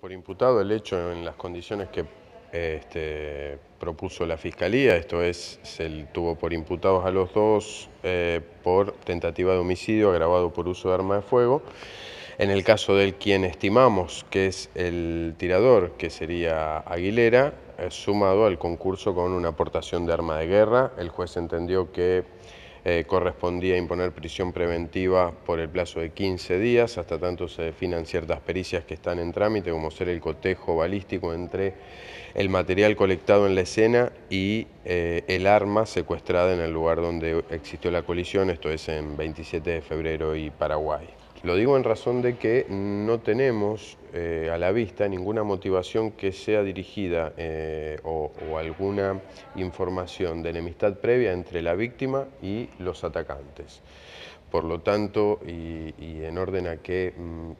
por imputado el hecho en las condiciones que este, propuso la Fiscalía, esto es, se tuvo por imputados a los dos eh, por tentativa de homicidio agravado por uso de arma de fuego. En el caso del quien estimamos que es el tirador, que sería Aguilera, eh, sumado al concurso con una aportación de arma de guerra, el juez entendió que eh, correspondía imponer prisión preventiva por el plazo de 15 días, hasta tanto se definan ciertas pericias que están en trámite, como ser el cotejo balístico entre el material colectado en la escena y eh, el arma secuestrada en el lugar donde existió la colisión, esto es en 27 de febrero y Paraguay. Lo digo en razón de que no tenemos eh, a la vista ninguna motivación que sea dirigida eh, o, alguna información de enemistad previa entre la víctima y los atacantes. Por lo tanto, y, en orden a que mm,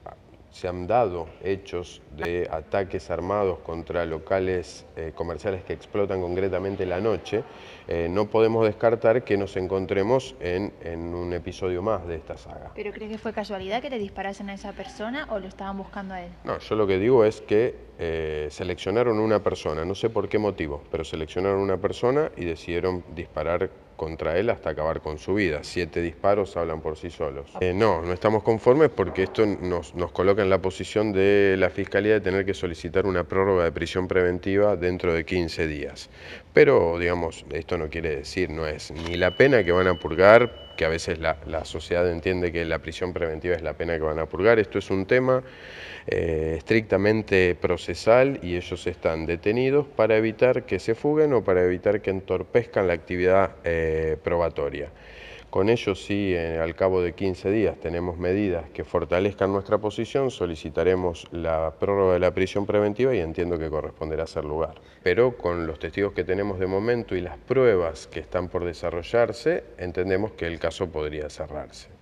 se han dado hechos de ataques armados contra locales eh, comerciales que explotan concretamente la noche, eh, no podemos descartar que nos encontremos en, en, un episodio más de esta saga. ¿Pero crees que fue casualidad que le disparasen a esa persona o lo estaban buscando a él? No, yo lo que digo es que eh, seleccionaron una persona, no sé por qué motivo, pero seleccionaron una persona y decidieron disparar contra él hasta acabar con su vida. Siete disparos hablan por sí solos. Eh, no, no estamos conformes porque esto nos, nos coloca en la posición de la Fiscalía de tener que solicitar una prórroga de prisión preventiva dentro de 15 días. Pero, digamos, esto no quiere decir, no es ni la pena que van a purgar que a veces la, sociedad entiende que la prisión preventiva es la pena que van a purgar. Esto es un tema eh, estrictamente procesal y ellos están detenidos para evitar que se fuguen o para evitar que entorpezcan la actividad eh, probatoria. Con ello, si al cabo de 15 días tenemos medidas que fortalezcan nuestra posición, solicitaremos la prórroga de la prisión preventiva y entiendo que corresponderá hacer lugar. Pero con los testigos que tenemos de momento y las pruebas que están por desarrollarse, entendemos que el caso podría cerrarse.